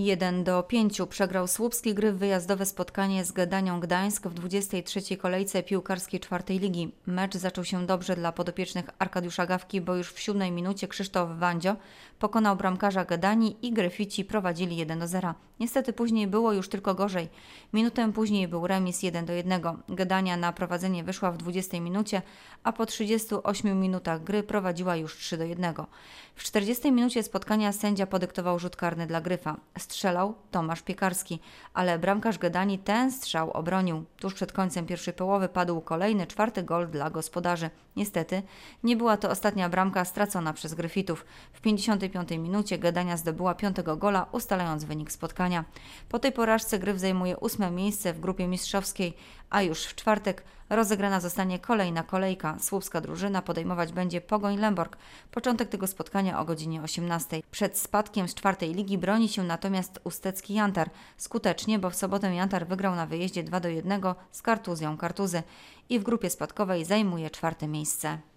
1 do 5 przegrał Słupski gry w wyjazdowe spotkanie z Gdanią Gdańsk w 23. kolejce piłkarskiej czwartej ligi. Mecz zaczął się dobrze dla podopiecznych Arkadiusza Gawki, bo już w siódmej minucie Krzysztof Wandzio pokonał bramkarza Gdani i Gryfici prowadzili 1 do 0. Niestety później było już tylko gorzej. Minutę później był remis 1 do 1. Gdania na prowadzenie wyszła w 20 minucie, a po 38 minutach gry prowadziła już 3 do 1. W 40 minucie spotkania sędzia podyktował rzut karny dla Gryfa. Z strzelał Tomasz Piekarski, ale bramkarz Gedani ten strzał obronił. Tuż przed końcem pierwszej połowy padł kolejny, czwarty gol dla gospodarzy. Niestety nie była to ostatnia bramka stracona przez Gryfitów. W 55 minucie Gedania zdobyła piątego gola, ustalając wynik spotkania. Po tej porażce Gryf zajmuje ósme miejsce w grupie mistrzowskiej, a już w czwartek Rozegrana zostanie kolejna kolejka. Słupska drużyna podejmować będzie Pogoń Lęborg. Początek tego spotkania o godzinie 18. Przed spadkiem z czwartej ligi broni się natomiast Ustecki Jantar. Skutecznie, bo w sobotę Jantar wygrał na wyjeździe 2 do 1 z Kartuzją Kartuzy i w grupie spadkowej zajmuje czwarte miejsce.